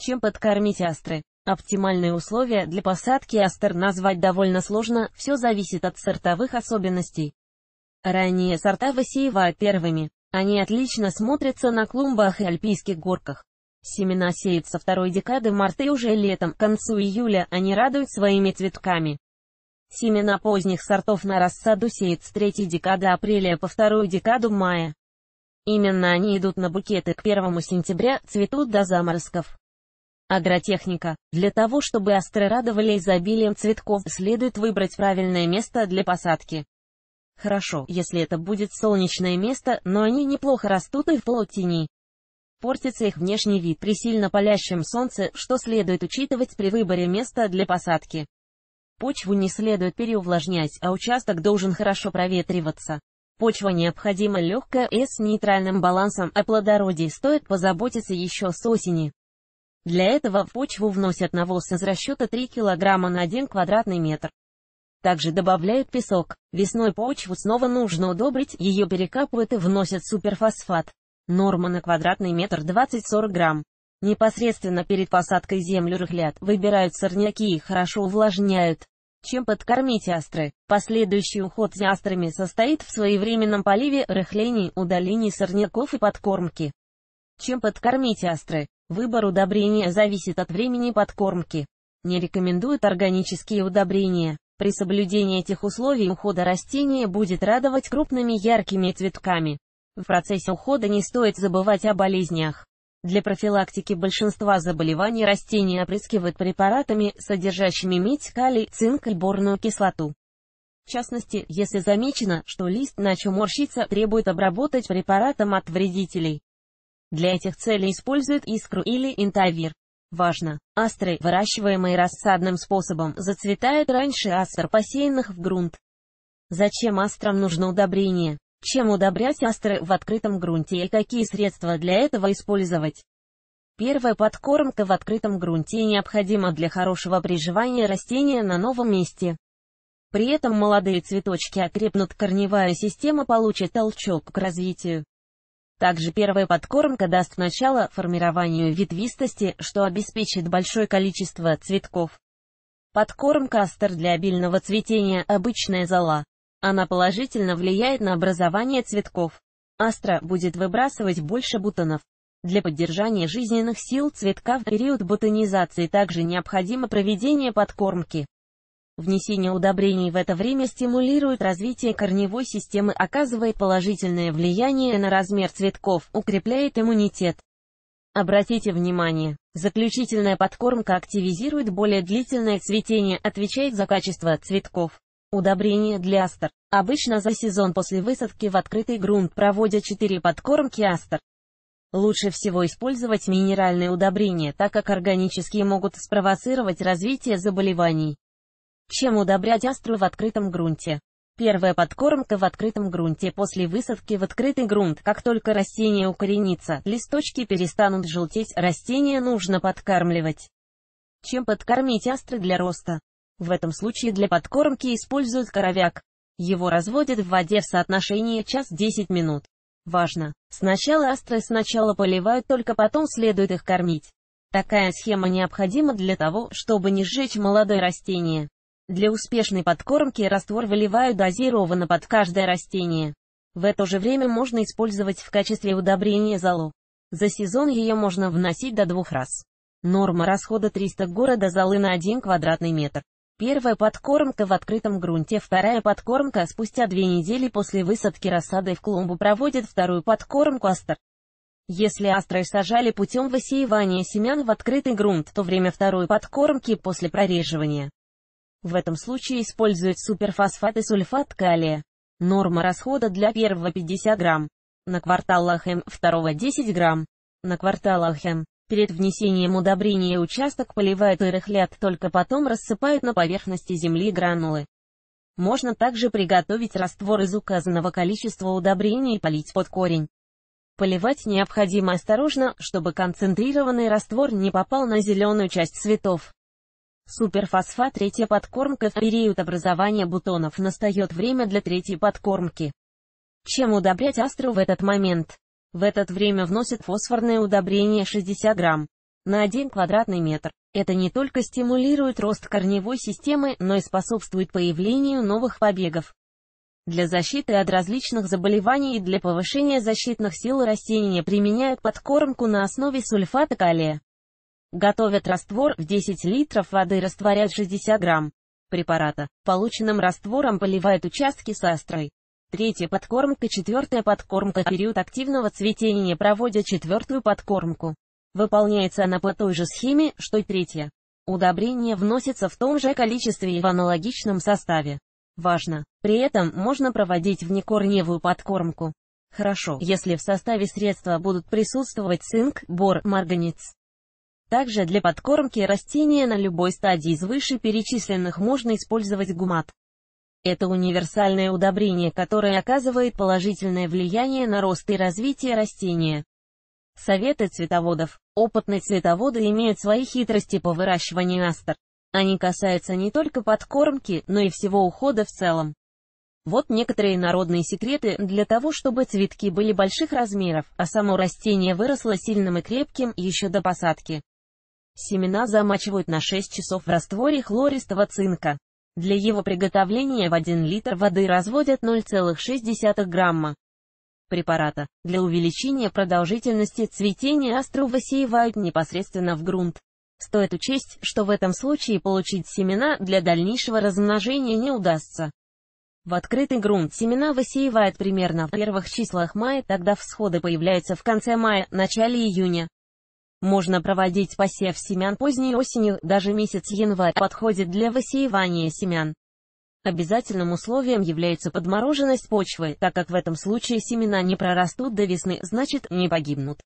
чем подкормить астры. Оптимальные условия для посадки астер назвать довольно сложно, все зависит от сортовых особенностей. Ранние сорта высеивают первыми. Они отлично смотрятся на клумбах и альпийских горках. Семена сеют со второй декады марта и уже летом, к концу июля, они радуют своими цветками. Семена поздних сортов на рассаду сеют с третьей декады апреля по вторую декаду мая. Именно они идут на букеты к первому сентября, цветут до заморозков. Агротехника. Для того, чтобы астры радовали изобилием цветков, следует выбрать правильное место для посадки. Хорошо, если это будет солнечное место, но они неплохо растут и в полутени. Портится их внешний вид при сильно палящем солнце, что следует учитывать при выборе места для посадки. Почву не следует переувлажнять, а участок должен хорошо проветриваться. Почва необходима легкая и с нейтральным балансом о а плодородии стоит позаботиться еще с осени. Для этого в почву вносят навоз из расчета 3 кг на 1 квадратный метр. Также добавляют песок. Весной почву снова нужно удобрить, ее перекапывают и вносят суперфосфат. Норма на квадратный метр 20-40 грамм. Непосредственно перед посадкой землю рыхлят, выбирают сорняки и хорошо увлажняют. Чем подкормить астры? Последующий уход за астрами состоит в своевременном поливе, рыхлении, удалении сорняков и подкормке. Чем подкормить астры? Выбор удобрения зависит от времени подкормки. Не рекомендуют органические удобрения. При соблюдении этих условий ухода растения будет радовать крупными яркими цветками. В процессе ухода не стоит забывать о болезнях. Для профилактики большинства заболеваний растения опрыскивают препаратами, содержащими медь, калий, цинк и борную кислоту. В частности, если замечено, что лист начал морщиться, требует обработать препаратом от вредителей. Для этих целей используют искру или интавир. Важно, астры, выращиваемые рассадным способом, зацветают раньше астр, посеянных в грунт. Зачем астрам нужно удобрение? Чем удобрять астры в открытом грунте и какие средства для этого использовать? Первая подкормка в открытом грунте необходима для хорошего приживания растения на новом месте. При этом молодые цветочки окрепнут, корневая система получит толчок к развитию. Также первая подкормка даст начало формированию ветвистости, что обеспечит большое количество цветков. Подкормка астер для обильного цветения – обычная зола. Она положительно влияет на образование цветков. Астра будет выбрасывать больше бутонов. Для поддержания жизненных сил цветка в период бутонизации также необходимо проведение подкормки. Внесение удобрений в это время стимулирует развитие корневой системы, оказывает положительное влияние на размер цветков, укрепляет иммунитет. Обратите внимание, заключительная подкормка активизирует более длительное цветение, отвечает за качество цветков. Удобрение для астер. Обычно за сезон после высадки в открытый грунт проводят 4 подкормки астер. Лучше всего использовать минеральные удобрения, так как органические могут спровоцировать развитие заболеваний. Чем удобрять астру в открытом грунте? Первая подкормка в открытом грунте после высадки в открытый грунт. Как только растение укоренится, листочки перестанут желтеть, растение нужно подкармливать. Чем подкормить астры для роста? В этом случае для подкормки используют коровяк. Его разводят в воде в соотношении час-10 минут. Важно! Сначала астры сначала поливают, только потом следует их кормить. Такая схема необходима для того, чтобы не сжечь молодое растение. Для успешной подкормки раствор выливают дозированно под каждое растение. В это же время можно использовать в качестве удобрения золу. За сезон ее можно вносить до двух раз. Норма расхода 300 города золы на 1 квадратный метр. Первая подкормка в открытом грунте, вторая подкормка спустя две недели после высадки рассады в клумбу проводит вторую подкормку астер. Если астры сажали путем высеивания семян в открытый грунт, то время второй подкормки после прореживания в этом случае используют суперфосфат и сульфат калия. Норма расхода для первого 50 грамм. На кварталах М, второго 10 грамм. На кварталах М. Перед внесением удобрения участок поливают и рыхлят, только потом рассыпают на поверхности земли гранулы. Можно также приготовить раствор из указанного количества удобрения и полить под корень. Поливать необходимо осторожно, чтобы концентрированный раствор не попал на зеленую часть цветов. Суперфосфат третья подкормка в период образования бутонов настает время для третьей подкормки. Чем удобрять астру в этот момент? В это время вносят фосфорное удобрение 60 грамм на 1 квадратный метр. Это не только стимулирует рост корневой системы, но и способствует появлению новых побегов. Для защиты от различных заболеваний и для повышения защитных сил растения применяют подкормку на основе сульфата калия. Готовят раствор в 10 литров воды и растворяют 60 грамм препарата. Полученным раствором поливают участки с астрой. Третья подкормка, четвертая подкормка, период активного цветения проводят четвертую подкормку. Выполняется она по той же схеме, что и третья. Удобрение вносится в том же количестве и в аналогичном составе. Важно! При этом можно проводить внекорневую подкормку. Хорошо, если в составе средства будут присутствовать цинк, бор, марганец. Также для подкормки растения на любой стадии из вышеперечисленных можно использовать гумат. Это универсальное удобрение, которое оказывает положительное влияние на рост и развитие растения. Советы цветоводов. Опытные цветоводы имеют свои хитрости по выращиванию астр. Они касаются не только подкормки, но и всего ухода в целом. Вот некоторые народные секреты для того, чтобы цветки были больших размеров, а само растение выросло сильным и крепким еще до посадки. Семена замачивают на 6 часов в растворе хлористого цинка. Для его приготовления в 1 литр воды разводят 0,6 грамма препарата. Для увеличения продолжительности цветения астру высеивают непосредственно в грунт. Стоит учесть, что в этом случае получить семена для дальнейшего размножения не удастся. В открытый грунт семена высеивают примерно в первых числах мая, тогда всходы появляются в конце мая, начале июня. Можно проводить посев семян поздней осенью, даже месяц январь подходит для высеивания семян. Обязательным условием является подмороженность почвы, так как в этом случае семена не прорастут до весны, значит, не погибнут.